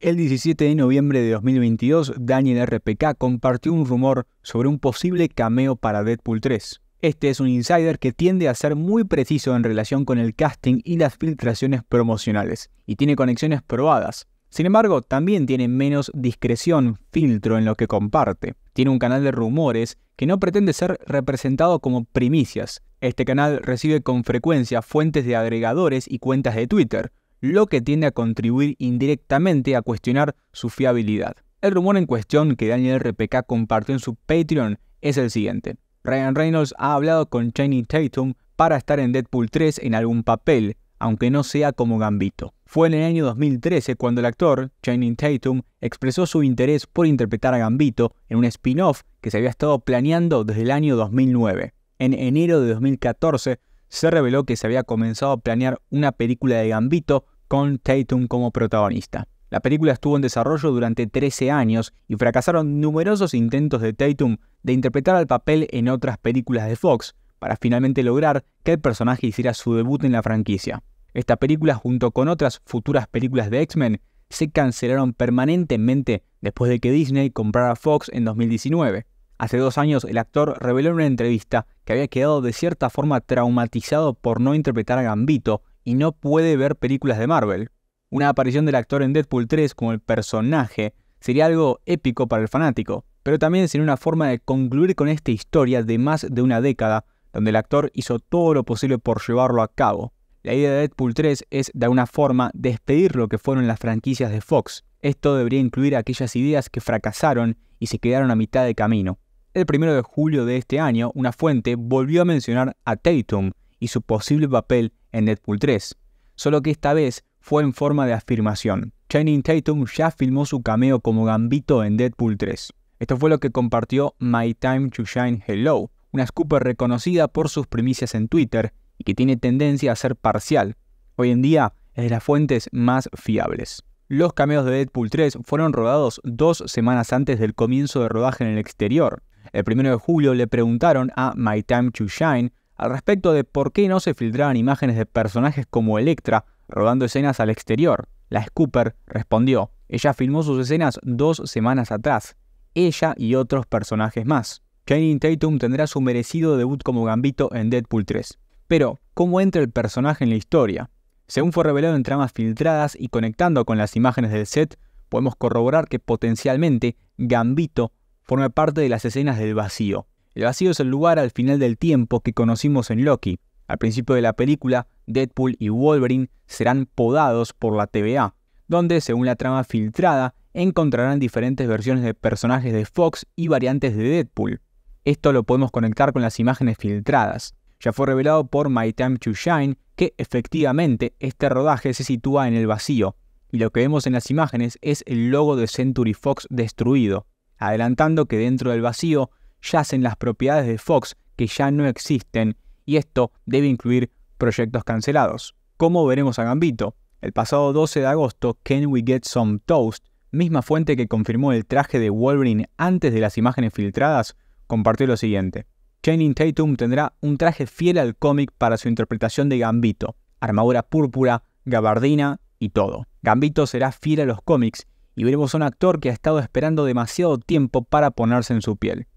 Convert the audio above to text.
El 17 de noviembre de 2022, Daniel RPK compartió un rumor sobre un posible cameo para Deadpool 3. Este es un insider que tiende a ser muy preciso en relación con el casting y las filtraciones promocionales, y tiene conexiones probadas. Sin embargo, también tiene menos discreción, filtro en lo que comparte. Tiene un canal de rumores que no pretende ser representado como primicias. Este canal recibe con frecuencia fuentes de agregadores y cuentas de Twitter, lo que tiende a contribuir indirectamente a cuestionar su fiabilidad. El rumor en cuestión que Daniel RPK compartió en su Patreon es el siguiente. Ryan Reynolds ha hablado con Channing Tatum para estar en Deadpool 3 en algún papel, aunque no sea como Gambito. Fue en el año 2013 cuando el actor, Channing Tatum, expresó su interés por interpretar a Gambito en un spin-off que se había estado planeando desde el año 2009. En enero de 2014 se reveló que se había comenzado a planear una película de Gambito con Tatum como protagonista. La película estuvo en desarrollo durante 13 años y fracasaron numerosos intentos de Tatum de interpretar al papel en otras películas de Fox, para finalmente lograr que el personaje hiciera su debut en la franquicia. Esta película, junto con otras futuras películas de X-Men, se cancelaron permanentemente después de que Disney comprara Fox en 2019. Hace dos años el actor reveló en una entrevista que había quedado de cierta forma traumatizado por no interpretar a Gambito y no puede ver películas de Marvel. Una aparición del actor en Deadpool 3 como el personaje sería algo épico para el fanático, pero también sería una forma de concluir con esta historia de más de una década, donde el actor hizo todo lo posible por llevarlo a cabo. La idea de Deadpool 3 es, de alguna forma, despedir lo que fueron las franquicias de Fox. Esto debería incluir aquellas ideas que fracasaron y se quedaron a mitad de camino el 1 de julio de este año, una fuente volvió a mencionar a Tatum y su posible papel en Deadpool 3, solo que esta vez fue en forma de afirmación. Channing Tatum ya filmó su cameo como Gambito en Deadpool 3. Esto fue lo que compartió My Time to Shine Hello, una scooper reconocida por sus primicias en Twitter y que tiene tendencia a ser parcial. Hoy en día es de las fuentes más fiables. Los cameos de Deadpool 3 fueron rodados dos semanas antes del comienzo de rodaje en el exterior, el 1 de julio le preguntaron a My Time to Shine al respecto de por qué no se filtraban imágenes de personajes como Electra rodando escenas al exterior. La Scooper respondió, ella filmó sus escenas dos semanas atrás, ella y otros personajes más. Channing Tatum tendrá su merecido debut como Gambito en Deadpool 3. Pero, ¿cómo entra el personaje en la historia? Según fue revelado en tramas filtradas y conectando con las imágenes del set, podemos corroborar que potencialmente Gambito forma parte de las escenas del vacío. El vacío es el lugar al final del tiempo que conocimos en Loki. Al principio de la película, Deadpool y Wolverine serán podados por la TVA, donde, según la trama filtrada, encontrarán diferentes versiones de personajes de Fox y variantes de Deadpool. Esto lo podemos conectar con las imágenes filtradas. Ya fue revelado por My Time to Shine que efectivamente este rodaje se sitúa en el vacío, y lo que vemos en las imágenes es el logo de Century Fox destruido adelantando que dentro del vacío yacen las propiedades de Fox que ya no existen y esto debe incluir proyectos cancelados. Como veremos a Gambito? El pasado 12 de agosto, Can We Get Some Toast, misma fuente que confirmó el traje de Wolverine antes de las imágenes filtradas, compartió lo siguiente. Channing Tatum tendrá un traje fiel al cómic para su interpretación de Gambito, armadura púrpura, gabardina y todo. Gambito será fiel a los cómics y veremos a un actor que ha estado esperando demasiado tiempo para ponerse en su piel.